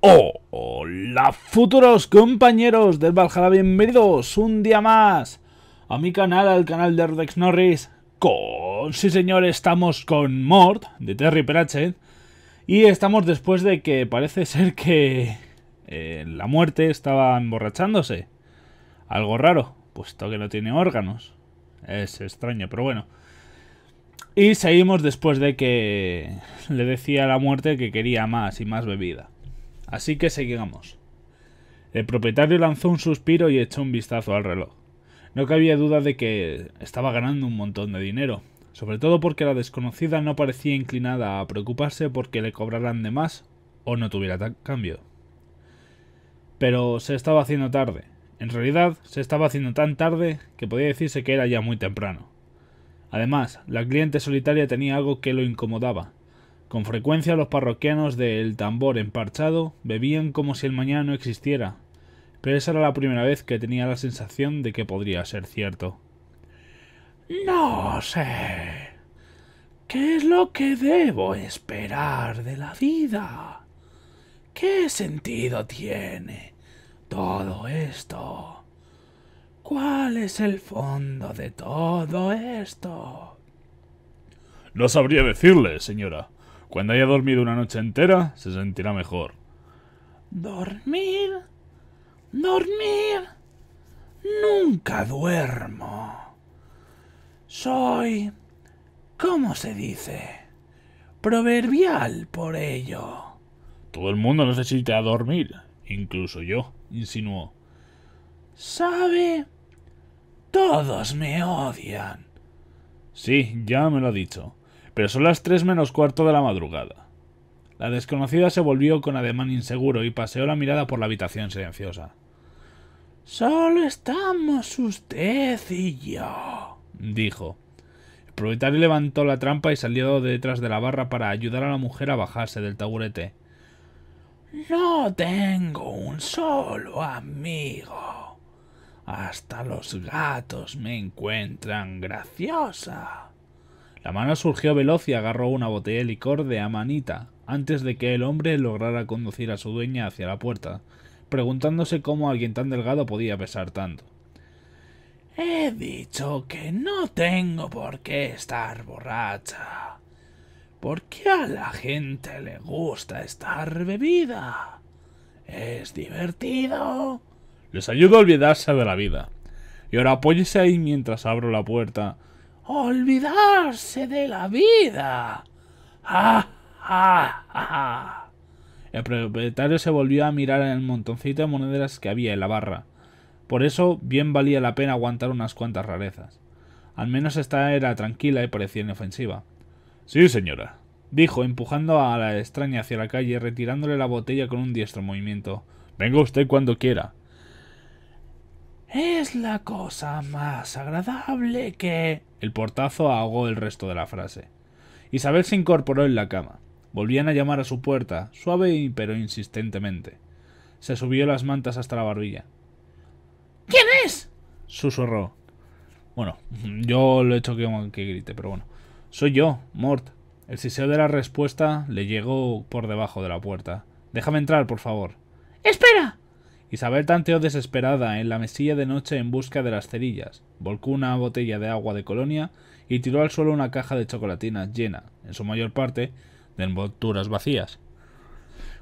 Oh, hola futuros compañeros del Valhalla, bienvenidos un día más a mi canal, al canal de Rodex Norris Con... sí señor, estamos con Mort, de Terry Pratchett Y estamos después de que parece ser que eh, la muerte estaba emborrachándose Algo raro, puesto que no tiene órganos Es extraño, pero bueno y seguimos después de que le decía a la muerte que quería más y más bebida. Así que seguíamos. El propietario lanzó un suspiro y echó un vistazo al reloj. No cabía duda de que estaba ganando un montón de dinero, sobre todo porque la desconocida no parecía inclinada a preocuparse porque le cobraran de más o no tuviera cambio. Pero se estaba haciendo tarde. En realidad, se estaba haciendo tan tarde que podía decirse que era ya muy temprano. Además, la cliente solitaria tenía algo que lo incomodaba, con frecuencia los parroquianos del tambor emparchado bebían como si el mañana no existiera, pero esa era la primera vez que tenía la sensación de que podría ser cierto. No sé. ¿Qué es lo que debo esperar de la vida? ¿Qué sentido tiene todo esto? ¿Cuál es el fondo de todo esto? No sabría decirle, señora. Cuando haya dormido una noche entera, se sentirá mejor. ¿Dormir? ¿Dormir? Nunca duermo. Soy... ¿Cómo se dice? Proverbial por ello. Todo el mundo necesita dormir, incluso yo, insinuó. ¿Sabe? Todos me odian. Sí, ya me lo ha dicho. Pero son las tres menos cuarto de la madrugada. La desconocida se volvió con ademán inseguro y paseó la mirada por la habitación silenciosa. Solo estamos usted y yo, dijo. El propietario levantó la trampa y salió detrás de la barra para ayudar a la mujer a bajarse del taburete. No tengo un solo amigo. Hasta los gatos me encuentran graciosa. La mano surgió veloz y agarró una botella de licor de amanita, antes de que el hombre lograra conducir a su dueña hacia la puerta, preguntándose cómo alguien tan delgado podía pesar tanto. He dicho que no tengo por qué estar borracha. ¿Por qué a la gente le gusta estar bebida? Es divertido. Les ayudo a olvidarse de la vida. Y ahora apóyese ahí mientras abro la puerta olvidarse de la vida. Ah, ah, ah. El propietario se volvió a mirar en el montoncito de monedas que había en la barra. Por eso bien valía la pena aguantar unas cuantas rarezas. Al menos esta era tranquila y parecía inofensiva. Sí, señora, dijo, empujando a la extraña hacia la calle, y retirándole la botella con un diestro movimiento. Venga usted cuando quiera. Es la cosa más agradable que... El portazo ahogó el resto de la frase. Isabel se incorporó en la cama. Volvían a llamar a su puerta, suave pero insistentemente. Se subió las mantas hasta la barbilla. ¿Quién es? susurró. Bueno, yo lo he hecho que, que grite, pero bueno. Soy yo, Mort. El siseo de la respuesta le llegó por debajo de la puerta. Déjame entrar, por favor. ¡Espera! Isabel tanteó desesperada en la mesilla de noche en busca de las cerillas, volcó una botella de agua de colonia y tiró al suelo una caja de chocolatinas llena, en su mayor parte, de envolturas vacías.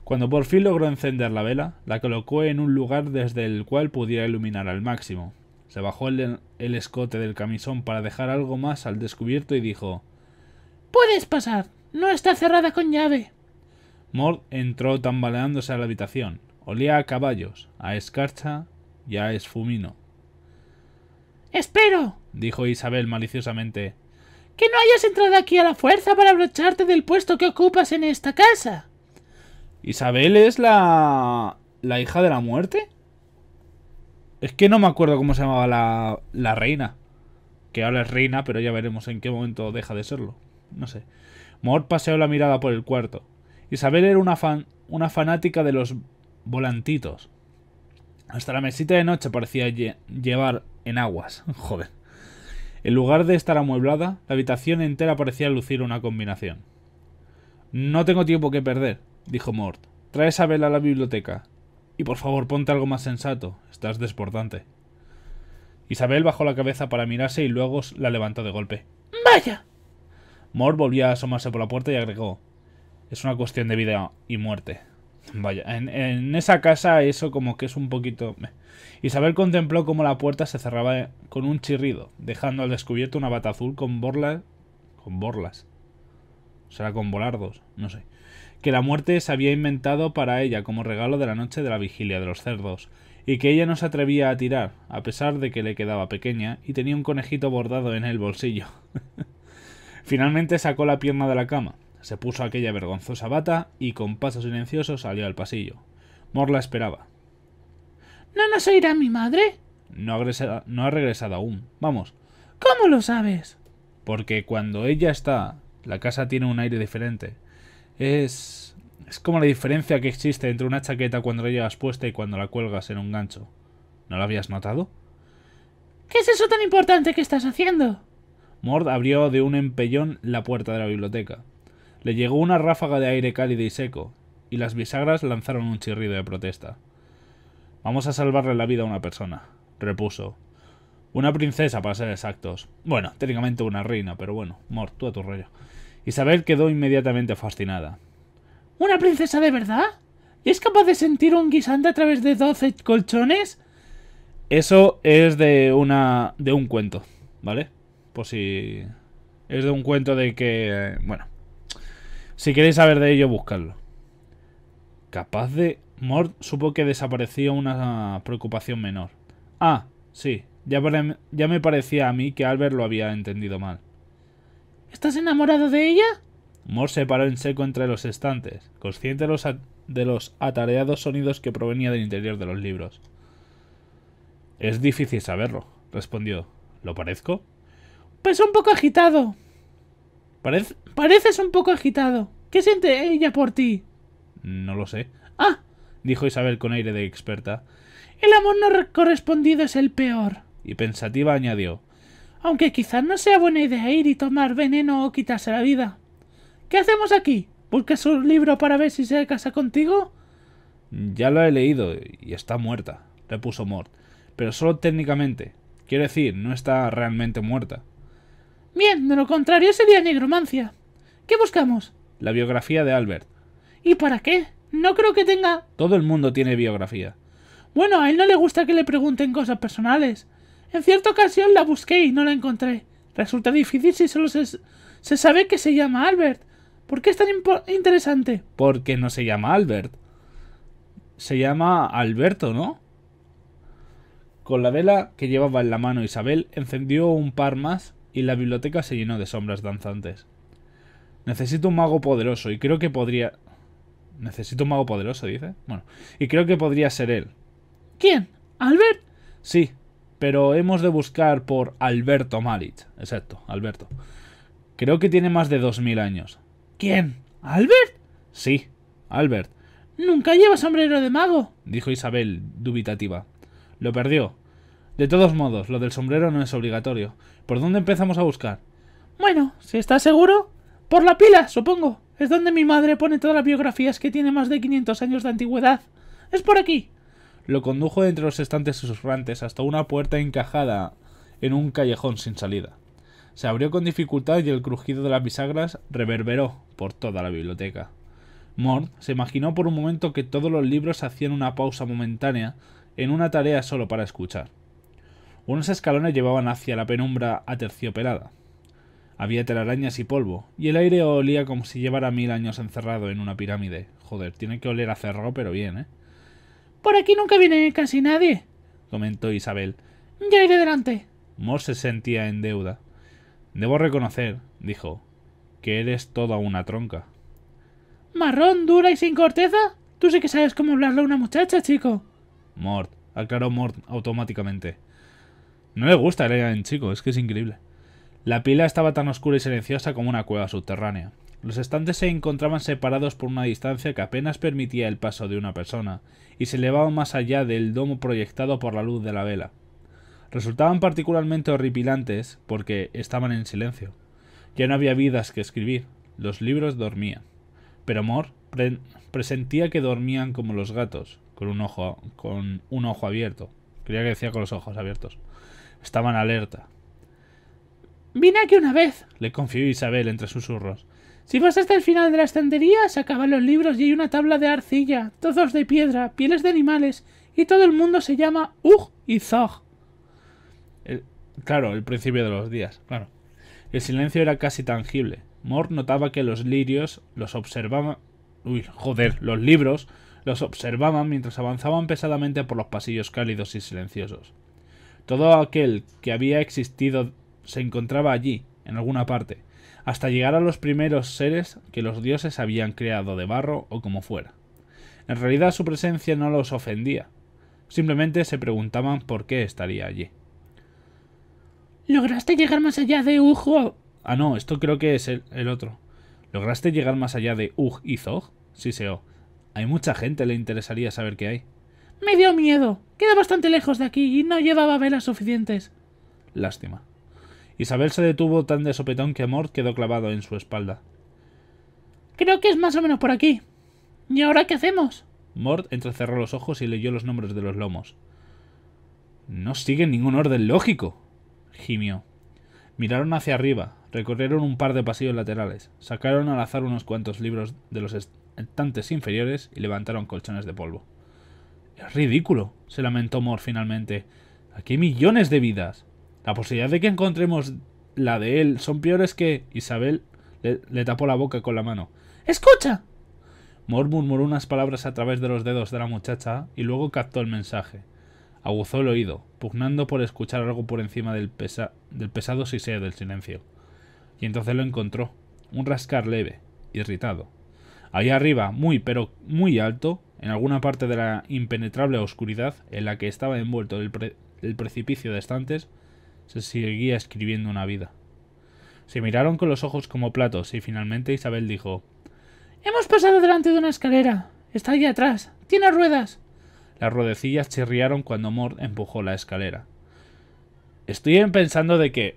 Cuando por fin logró encender la vela, la colocó en un lugar desde el cual pudiera iluminar al máximo. Se bajó el, el escote del camisón para dejar algo más al descubierto y dijo Puedes pasar, no está cerrada con llave. Mord entró tambaleándose a la habitación. Olía a caballos, a escarcha y a esfumino. Espero, dijo Isabel maliciosamente, que no hayas entrado aquí a la fuerza para abrocharte del puesto que ocupas en esta casa. Isabel es la... la hija de la muerte. Es que no me acuerdo cómo se llamaba la, la reina. Que ahora es reina, pero ya veremos en qué momento deja de serlo. No sé. Mort paseó la mirada por el cuarto. Isabel era una, fan, una fanática de los volantitos. Hasta la mesita de noche parecía llevar en aguas. Joder. En lugar de estar amueblada, la habitación entera parecía lucir una combinación. No tengo tiempo que perder, dijo Mort. Trae a vela a la biblioteca. Y por favor, ponte algo más sensato. Estás desportante Isabel bajó la cabeza para mirarse y luego la levantó de golpe. ¡Vaya! Mort volvió a asomarse por la puerta y agregó. Es una cuestión de vida y muerte. Vaya, en, esa casa eso como que es un poquito... Eh. Isabel contempló cómo la puerta se cerraba eh, con un chirrido, dejando al descubierto una bata azul con borlas... con borlas. Será con volardos, no sé. Que la muerte se había inventado para ella como regalo de la noche de la vigilia de los cerdos, y que ella no se atrevía a tirar, a pesar de que le quedaba pequeña y tenía un conejito bordado en el bolsillo. Finalmente sacó la pierna de la cama, se puso aquella vergonzosa bata y con paso silencioso salió al pasillo. Mord la esperaba. ¿No nos oirá mi madre? No ha, regresado, aún. Vamos. ¿Cómo lo sabes? Porque cuando ella está, la casa tiene un aire diferente. Es... Es como la diferencia que existe entre una chaqueta cuando la llevas puesta y cuando la cuelgas en un gancho. ¿No lo habías notado? ¿Qué es eso tan importante que estás haciendo? Mord abrió de un empellón la puerta de la biblioteca. Le llegó una ráfaga de aire cálido y seco, y las bisagras lanzaron un chirrido de protesta. Vamos a salvarle la vida a una persona, repuso. Una princesa, para ser exactos. Bueno, técnicamente una reina, pero bueno, Mort, a tu rollo. Isabel quedó inmediatamente fascinada. ¿Una princesa de verdad? ¿Y es capaz de sentir un guisante a través de doce colchones? Eso es de una. de un cuento, ¿vale? Por si. Es de un cuento de que. Eh, bueno, si queréis saber de ello, buscadlo. Capaz de... Mort supo que desaparecía una preocupación menor. Ah, sí, ya, me parecía a mí que Albert lo había entendido mal. ¿Estás enamorado de ella? Mort se paró en seco entre los estantes, consciente de los, de los atareados sonidos que provenía del interior de los libros. Es difícil saberlo, respondió. ¿Lo parezco? Pues un poco agitado, pareces un poco agitado. ¿Qué siente ella por ti? No lo sé. Ah, dijo Isabel con aire de experta. El amor no correspondido es el peor. Y pensativa añadió. Aunque quizás no sea buena idea ir y tomar veneno o quitarse la vida. ¿Qué hacemos aquí? ¿Buscas un libro para ver si se casa contigo? Ya lo he leído y está muerta, repuso Mort. Pero solo técnicamente. Quiero decir, no está realmente muerta. Bien, de lo contrario sería negromancia. ¿Qué buscamos? La biografía de Albert. ¿Y para qué? No creo que tenga... Todo el mundo tiene biografía. Bueno, a él no le gusta que le pregunten cosas personales. En cierta ocasión la busqué y no la encontré. Resulta difícil si solo se, se sabe que se llama Albert. ¿Por qué es tan interesante? Porque no se llama Albert. Se llama Alberto, ¿no? Con la vela que llevaba en la mano Isabel, encendió un par más y la biblioteca se llenó de sombras danzantes. Necesito un mago poderoso y creo que podría... Necesito un mago poderoso, dice. Bueno, y creo que podría ser él. ¿Quién? ¿Albert? Sí, pero hemos de buscar por Alberto Malit. Exacto, Alberto. Creo que tiene más de dos mil años. ¿Quién? ¿Albert? Sí, Albert. Nunca lleva sombrero de mago, dijo Isabel, dubitativa. Lo perdió. De todos modos, lo del sombrero no es obligatorio. ¿Por dónde empezamos a buscar? Bueno, si estás seguro, por la pila, supongo. Es donde mi madre pone todas las biografías que tiene más de 500 años de antigüedad. Es por aquí. Lo condujo entre los estantes susurrantes hasta una puerta encajada en un callejón sin salida. Se abrió con dificultad y el crujido de las bisagras reverberó por toda la biblioteca. Mord se imaginó por un momento que todos los libros hacían una pausa momentánea en una tarea solo para escuchar. Unos escalones llevaban hacia la penumbra aterciopelada. Había telarañas y polvo, y el aire olía como si llevara mil años encerrado en una pirámide. Joder, tiene que oler a cerro pero bien, ¿eh? Por aquí nunca viene casi nadie, comentó Isabel. Ya iré delante. mor se sentía en deuda. Debo reconocer, dijo, que eres toda una tronca. ¿Marrón, dura y sin corteza? Tú sí que sabes cómo hablarle a una muchacha, chico. Mort, aclaró Mort automáticamente. No le gusta el en chico, es que es increíble. La pila estaba tan oscura y silenciosa como una cueva subterránea. Los estantes se encontraban separados por una distancia que apenas permitía el paso de una persona, y se elevaban más allá del domo proyectado por la luz de la vela. Resultaban particularmente horripilantes porque estaban en silencio. Ya no había vidas que escribir, los libros dormían. Pero Moore presentía que dormían como los gatos, con un ojo, con un ojo abierto. Creía que decía con los ojos abiertos. Estaban alerta. Vine aquí una vez, le confió Isabel entre susurros. Si vas hasta el final de la estantería, se acaban los libros y hay una tabla de arcilla, todos de piedra, pieles de animales, y todo el mundo se llama Ugh y Zog. claro, el principio de los días, claro. El silencio era casi tangible. Moore notaba que los lirios los observaban. Uy, joder, los libros los observaban mientras avanzaban pesadamente por los pasillos cálidos y silenciosos. Todo aquel que había existido se encontraba allí, en alguna parte, hasta llegar a los primeros seres que los dioses habían creado de barro o como fuera. En realidad su presencia no los ofendía, simplemente se preguntaban por qué estaría allí. ¿Lograste llegar más allá de Ujo? Ah, no, esto creo que es el, otro. ¿Lograste llegar más allá de Uj y Zog? Sí, oh. Hay mucha gente le interesaría saber qué hay. Me dio miedo. Queda bastante lejos de aquí y no llevaba velas suficientes. Lástima. Isabel se detuvo tan de sopetón que Mort quedó clavado en su espalda. Creo que es más o menos por aquí. ¿Y ahora qué hacemos? Mort entrecerró los ojos y leyó los nombres de los lomos. No sigue ningún orden lógico, gimió. Miraron hacia arriba, recorrieron un par de pasillos laterales, sacaron al azar unos cuantos libros de los estantes inferiores y levantaron colchones de polvo. Es ridículo, se lamentó Moore finalmente. Aquí hay millones de vidas. La posibilidad de que encontremos la de él son peores que... Isabel le, tapó la boca con la mano. ¡Escucha! Moore murmuró unas palabras a través de los dedos de la muchacha y luego captó el mensaje. Aguzó el oído, pugnando por escuchar algo por encima del, del pesado siseo del silencio. Y entonces lo encontró, un rascar leve, irritado. ahí arriba, muy pero muy alto, en alguna parte de la impenetrable oscuridad en la que estaba envuelto el, precipicio de estantes, se seguía escribiendo una vida. Se miraron con los ojos como platos y finalmente Isabel dijo Hemos pasado delante de una escalera. Está allí atrás. Tiene ruedas. Las ruedecillas chirriaron cuando Mort empujó la escalera. Estoy pensando de que...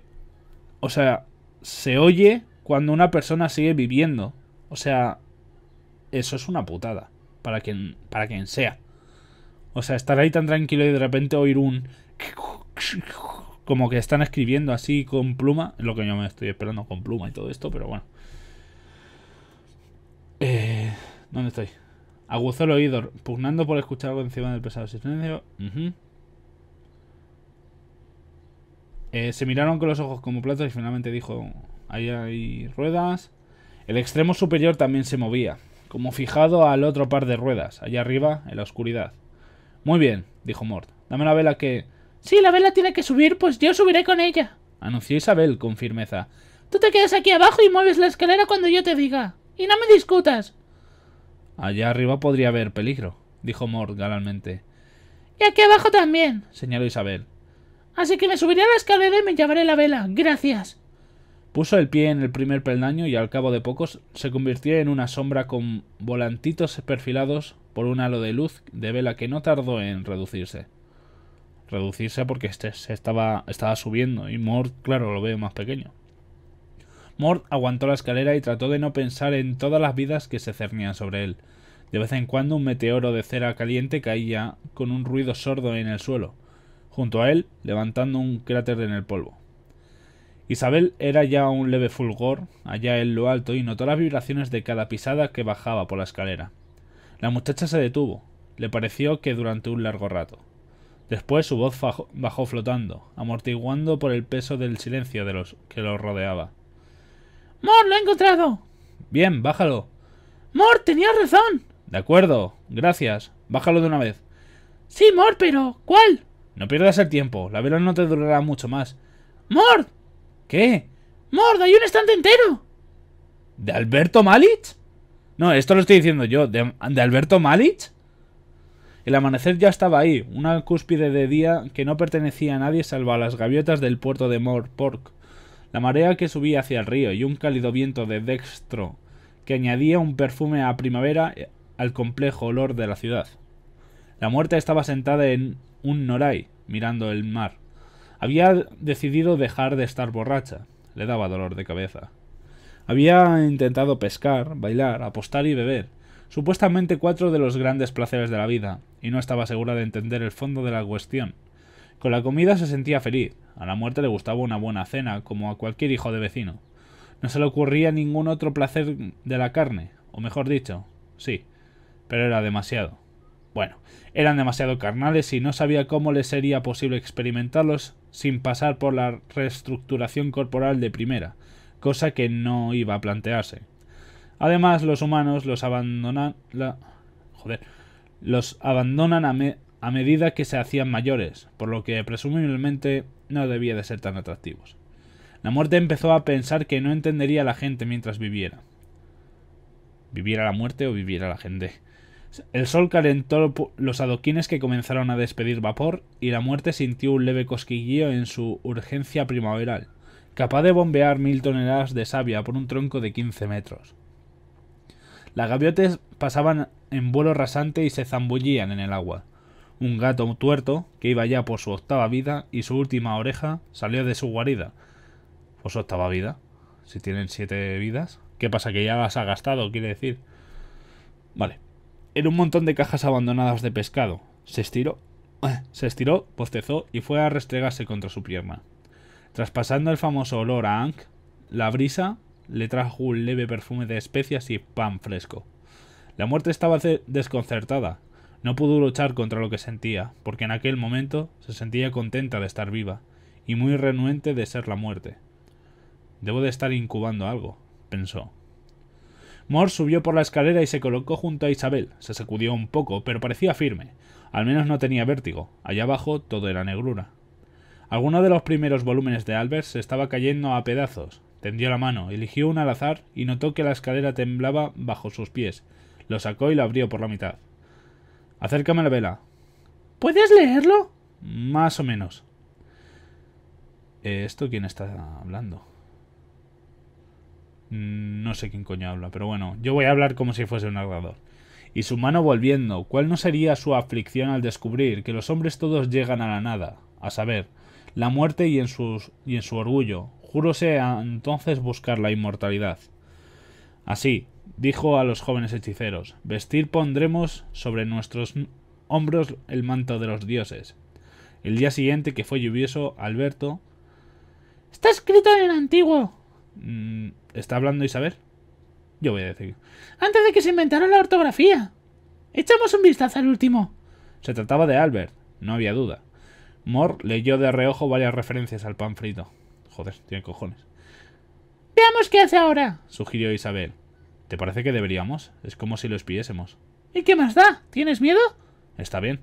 O sea, se oye cuando una persona sigue viviendo. O sea, eso es una putada para quien, para quien sea. O sea, estar ahí tan tranquilo y de repente oír un... Como que están escribiendo así con pluma. Lo que yo me estoy esperando con pluma y todo esto, pero bueno. Eh, ¿Dónde estoy? Aguzó el oído, pugnando por escuchar algo encima del pesado silencio. Eh, se miraron con los ojos como platos y finalmente dijo... Ahí hay ruedas. El extremo superior también se movía como fijado al otro par de ruedas, allá arriba, en la oscuridad. Muy bien, dijo Mort. Dame la vela que... Si sí, la vela tiene que subir, pues yo subiré con ella, anunció Isabel con firmeza. Tú te quedas aquí abajo y mueves la escalera cuando yo te diga. Y no me discutas. Allá arriba podría haber peligro, dijo Mort galantemente. Y aquí abajo también, señaló Isabel. Así que me subiré a la escalera y me llevaré la vela. Gracias. Puso el pie en el primer peldaño y al cabo de pocos se convirtió en una sombra con volantitos perfilados por un halo de luz de vela que no tardó en reducirse. Reducirse porque este se estaba, subiendo y Mort, claro, lo ve más pequeño. Mort aguantó la escalera y trató de no pensar en todas las vidas que se cernían sobre él. De vez en cuando un meteoro de cera caliente caía con un ruido sordo en el suelo, junto a él, levantando un cráter en el polvo. Isabel era ya un leve fulgor allá en lo alto y notó las vibraciones de cada pisada que bajaba por la escalera. La muchacha se detuvo, le pareció que durante un largo rato. Después su voz bajó flotando, amortiguando por el peso del silencio de los que lo rodeaba. ¡Mor, lo he encontrado! Bien, bájalo. ¡Mor, tenías razón! De acuerdo, gracias. Bájalo de una vez. Sí, Mor, pero ¿cuál? No pierdas el tiempo, la vela no te durará mucho más. ¡Mor! ¿Qué? Morda, hay un estante entero! ¿De Alberto Malich? No, esto lo estoy diciendo yo. ¿De, Alberto Malich? El amanecer ya estaba ahí, una cúspide de día que no pertenecía a nadie salvo a las gaviotas del puerto de Morpork, la marea que subía hacia el río y un cálido viento de dextro que añadía un perfume a primavera eh, al complejo olor de la ciudad. La muerte estaba sentada en un noray, mirando el mar. Había decidido dejar de estar borracha. Le daba dolor de cabeza. Había intentado pescar, bailar, apostar y beber. Supuestamente cuatro de los grandes placeres de la vida, y no estaba segura de entender el fondo de la cuestión. Con la comida se sentía feliz. A la muerte le gustaba una buena cena, como a cualquier hijo de vecino. No se le ocurría ningún otro placer de la carne, o mejor dicho, sí, pero era demasiado. Bueno, eran demasiado carnales y no sabía cómo le sería posible experimentarlos sin pasar por la reestructuración corporal de primera, cosa que no iba a plantearse. Además, los humanos los abandonan, Los abandonan a, a medida que se hacían mayores, por lo que presumiblemente no debía de ser tan atractivos. La muerte empezó a pensar que no entendería a la gente mientras viviera. ¿Viviera la muerte o viviera la gente? El sol calentó los adoquines que comenzaron a despedir vapor y la muerte sintió un leve cosquilleo en su urgencia primaveral, capaz de bombear mil toneladas de savia por un tronco de 15 metros. Las gaviotas pasaban en vuelo rasante y se zambullían en el agua. Un gato tuerto, que iba ya por su octava vida y su última oreja, salió de su guarida. ¿Por su octava vida? Si tienen siete vidas. ¿Qué pasa? ¿Que ya las ha gastado? Quiere decir. Vale en un montón de cajas abandonadas de pescado. Se estiró, se estiró, bostezó y fue a restregarse contra su pierna. Traspasando el famoso olor a Ankh, la brisa le trajo un leve perfume de especias y pan fresco. La muerte estaba desconcertada. No pudo luchar contra lo que sentía, porque en aquel momento se sentía contenta de estar viva y muy renuente de ser la muerte. Debo de estar incubando algo, pensó. Moore subió por la escalera y se colocó junto a Isabel. Se sacudió un poco, pero parecía firme. Al menos no tenía vértigo. Allá abajo todo era negrura. Alguno de los primeros volúmenes de Albert se estaba cayendo a pedazos. Tendió la mano, eligió un al azar y notó que la escalera temblaba bajo sus pies. Lo sacó y lo abrió por la mitad. Acércame la vela. ¿Puedes leerlo? Más o menos. Eh, ¿Esto quién está hablando? Mm, no sé quién coño habla, pero bueno, yo voy a hablar como si fuese un narrador. Y su mano volviendo, ¿cuál no sería su aflicción al descubrir que los hombres todos llegan a la nada, a saber, la muerte y en, y en su orgullo? Júrose entonces buscar la inmortalidad. Así, dijo a los jóvenes hechiceros, vestir pondremos sobre nuestros hombros el manto de los dioses. El día siguiente, que fue lluvioso, Alberto... Está escrito en el antiguo, Mm, ¿Está hablando Isabel? Yo voy a decir. Antes de que se inventara la ortografía. Echamos un vistazo al último. Se trataba de Albert, no había duda. Moore leyó de reojo varias referencias al pan frito. Joder, tiene cojones. Veamos qué hace ahora, sugirió Isabel. ¿Te parece que deberíamos? Es como si lo espiésemos. ¿Y qué más da? ¿Tienes miedo? Está bien.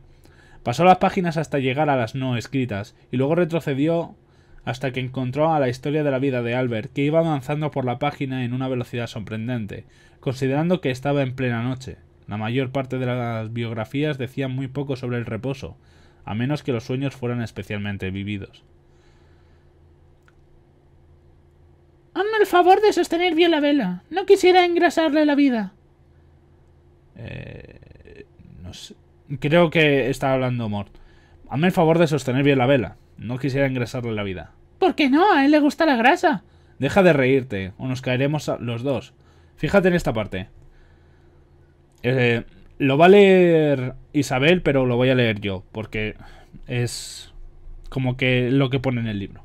Pasó las páginas hasta llegar a las no escritas y luego retrocedió hasta que encontró a la historia de la vida de Albert, que iba avanzando por la página en una velocidad sorprendente, considerando que estaba en plena noche. La mayor parte de las biografías decían muy poco sobre el reposo, a menos que los sueños fueran especialmente vividos. Hazme el favor de sostener bien la vela. No quisiera engrasarle la vida. Eh, Creo que está hablando Mort. Hazme el favor de sostener bien la vela. No quisiera engrasarle la vida. ¿Por qué no? A él le gusta la grasa. Deja de reírte, o nos caeremos los dos. Fíjate en esta parte. Eh, lo va a leer Isabel, pero lo voy a leer yo, porque es como que lo que pone en el libro.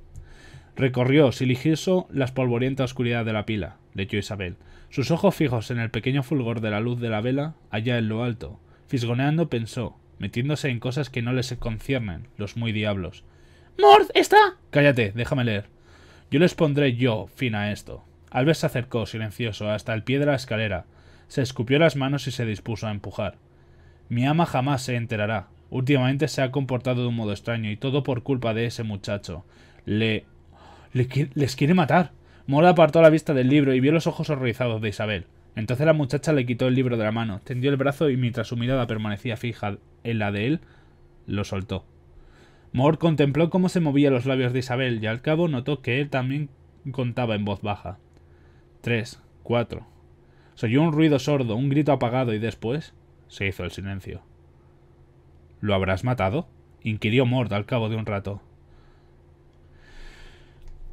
Recorrió, siligioso, la espolvorienta oscuridad de la pila, leyó Isabel, sus ojos fijos en el pequeño fulgor de la luz de la vela, allá en lo alto. Fisgoneando pensó, metiéndose en cosas que no les conciernen, los muy diablos. Mord está... Cállate, déjame leer. Yo les pondré yo fin a esto. Albert se acercó, silencioso, hasta el pie de la escalera. Se escupió las manos y se dispuso a empujar. Mi ama jamás se enterará. Últimamente se ha comportado de un modo extraño y todo por culpa de ese muchacho. Le... le les quiere matar. Mola apartó la vista del libro y vio los ojos horrorizados de Isabel. Entonces la muchacha le quitó el libro de la mano, tendió el brazo y mientras su mirada permanecía fija en la de él, lo soltó contempló cómo se movían los labios de Isabel y al cabo notó que él también contaba en voz baja. Tres, cuatro. Se oyó un ruido sordo, un grito apagado y después se hizo el silencio. ¿Lo habrás matado? inquirió Mort al cabo de un rato.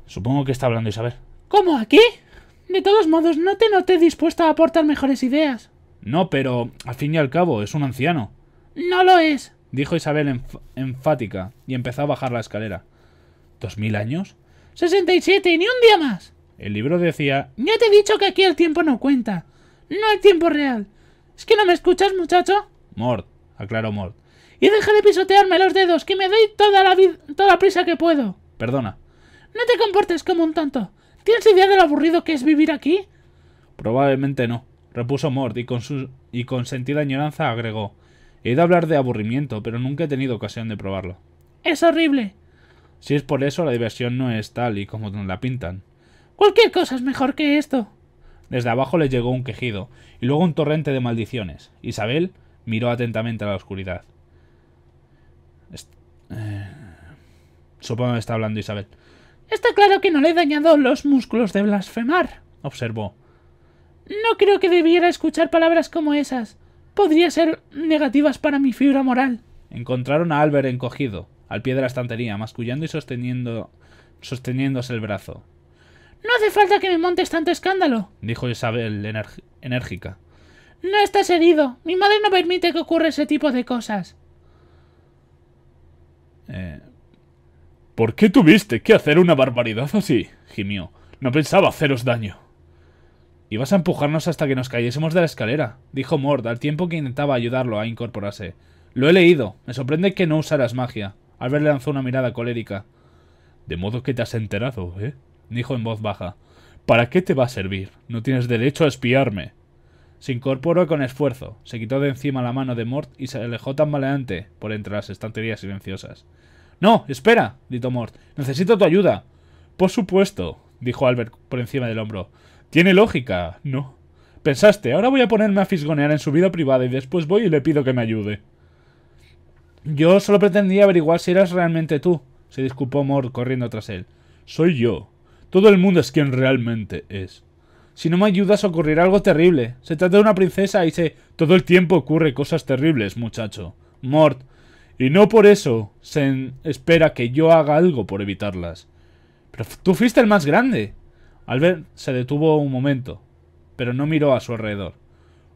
Supongo que está hablando Isabel. ¿Cómo aquí? De todos modos, no te noté dispuesta a aportar mejores ideas. No, pero al fin y al cabo es un anciano. No lo es dijo Isabel enfática y empezó a bajar la escalera. ¿Dos mil años? ¡67! ¡Ni un día más! El libro decía: Ya te he dicho que aquí el tiempo no cuenta. No hay tiempo real. ¿Es que no me escuchas, muchacho? Mort, aclaró Mort. Y deja de pisotearme los dedos, que me doy toda la, toda la prisa que puedo. Perdona. No te comportes como un tanto ¿Tienes idea de lo aburrido que es vivir aquí? Probablemente no, repuso Mort y con, su y con sentida añoranza agregó. He a hablar de aburrimiento, pero nunca he tenido ocasión de probarlo. ¡Es horrible! Si es por eso, la diversión no es tal y como nos la pintan. Cualquier cosa es mejor que esto. Desde abajo le llegó un quejido, y luego un torrente de maldiciones. Isabel miró atentamente a la oscuridad. Eh, supongo que está hablando Isabel. Está claro que no le he dañado los músculos de blasfemar, observó. No creo que debiera escuchar palabras como esas podría ser negativas para mi fibra moral. Encontraron a Albert encogido, al pie de la estantería, mascullando y sosteniendo, sosteniéndose el brazo. No hace falta que me montes tanto escándalo, dijo Isabel enérgica. No estás herido. Mi madre no permite que ocurra ese tipo de cosas. Eh, ¿Por qué tuviste que hacer una barbaridad así? gimió. No pensaba haceros daño. Ibas a empujarnos hasta que nos cayésemos de la escalera, dijo Mort al tiempo que intentaba ayudarlo a incorporarse. Lo he leído. Me sorprende que no usaras magia. Albert lanzó una mirada colérica. De modo que te has enterado, ¿eh? dijo en voz baja. ¿Para qué te va a servir? No tienes derecho a espiarme. Se incorporó con esfuerzo, se quitó de encima la mano de Mort y se alejó tambaleante por entre las estanterías silenciosas. No, espera, gritó Mort. Necesito tu ayuda. Por supuesto, dijo Albert por encima del hombro. Tiene lógica, ¿no? Pensaste, ahora voy a ponerme a fisgonear en su vida privada y después voy y le pido que me ayude. Yo solo pretendía averiguar si eras realmente tú, se disculpó Mort corriendo tras él. Soy yo. Todo el mundo es quien realmente es. Si no me ayudas ocurrirá algo terrible. Se trata de una princesa y se... Todo el tiempo ocurre cosas terribles, muchacho. Mort. Y no por eso se espera que yo haga algo por evitarlas. Pero tú fuiste el más grande. Albert se detuvo un momento, pero no miró a su alrededor.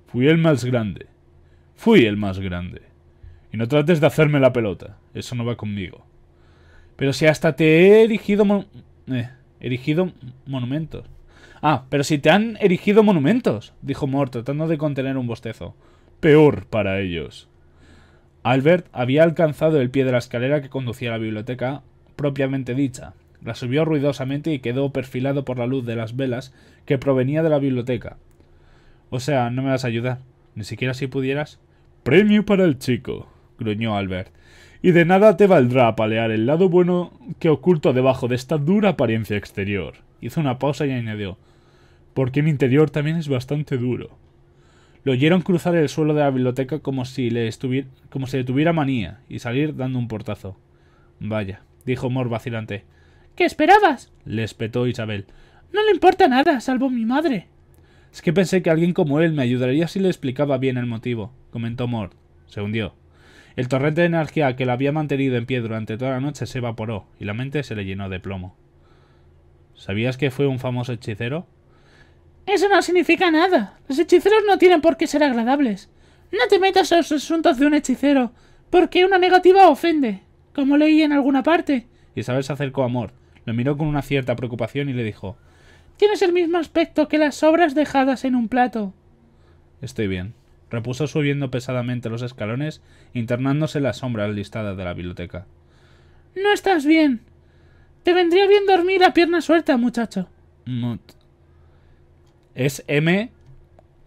Fui el más grande. Fui el más grande. Y no trates de hacerme la pelota. Eso no va conmigo. Pero si hasta te he erigido... Eh, erigido monumentos. Ah, pero si te han erigido monumentos, dijo Mort, tratando de contener un bostezo. Peor para ellos. Albert había alcanzado el pie de la escalera que conducía a la biblioteca propiamente dicha, la subió ruidosamente y quedó perfilado por la luz de las velas que provenía de la biblioteca. O sea, no me vas a ayudar. Ni siquiera si pudieras. Premio para el chico, gruñó Albert. Y de nada te valdrá apalear el lado bueno que oculto debajo de esta dura apariencia exterior. Hizo una pausa y añadió. Porque mi interior también es bastante duro. Lo oyeron cruzar el suelo de la biblioteca como si le, estuviera, como si le tuviera manía y salir dando un portazo. Vaya, dijo Mor vacilante. ¿Qué esperabas? le espetó Isabel. No le importa nada, salvo mi madre. Es que pensé que alguien como él me ayudaría si le explicaba bien el motivo, comentó Mort. Se hundió. El torrente de energía que la había mantenido en pie durante toda la noche se evaporó y la mente se le llenó de plomo. ¿Sabías que fue un famoso hechicero? Eso no significa nada. Los hechiceros no tienen por qué ser agradables. No te metas a los asuntos de un hechicero, porque una negativa ofende, como leí en alguna parte. Isabel se acercó a Mort lo miró con una cierta preocupación y le dijo Tienes el mismo aspecto que las sobras dejadas en un plato. Estoy bien, repuso subiendo pesadamente los escalones, internándose en la sombra listada de la biblioteca. No estás bien. Te vendría bien dormir a pierna suelta, muchacho. "M". Es M,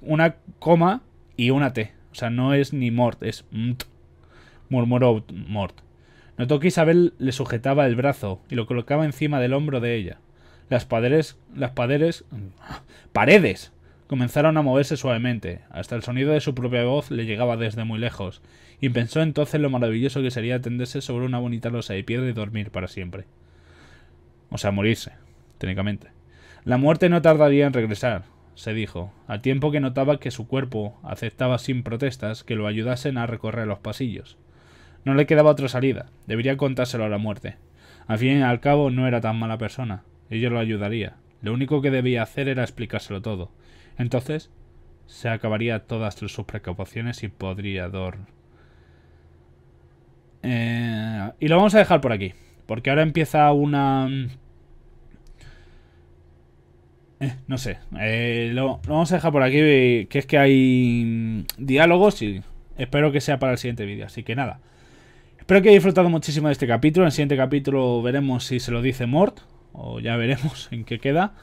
una coma y una T. O sea, no es ni mort, es mt, murmuró Mort. Notó que Isabel le sujetaba el brazo y lo colocaba encima del hombro de ella. Las paredes, las paredes, paredes comenzaron a moverse suavemente, hasta el sonido de su propia voz le llegaba desde muy lejos, y pensó entonces lo maravilloso que sería tenderse sobre una bonita losa de piedra y dormir para siempre. O sea, morirse, técnicamente. La muerte no tardaría en regresar, se dijo, A tiempo que notaba que su cuerpo aceptaba sin protestas que lo ayudasen a recorrer los pasillos. No le quedaba otra salida. Debería contárselo a la muerte. Al fin y al cabo no era tan mala persona. yo lo ayudaría. Lo único que debía hacer era explicárselo todo. Entonces se acabaría todas sus precauciones y podría dormir. Eh, y lo vamos a dejar por aquí. Porque ahora empieza una... Mm, eh, no sé. Eh, lo, vamos a dejar por aquí. Que es que hay diálogos y espero que sea para el siguiente vídeo. Así que nada. Espero que hayáis disfrutado muchísimo de este capítulo. En el siguiente capítulo veremos si se lo dice Mort, o ya veremos en qué queda.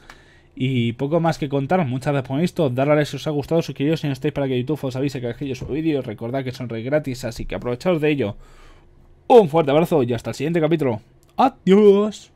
Y poco más que contar, muchas gracias por esto, darle a like si os ha gustado, suscribiros si no estáis para que YouTube os avise que aquellos su vídeo, recordad que son re gratis, así que aprovechaos de ello. Un fuerte abrazo y hasta el siguiente capítulo. Adiós.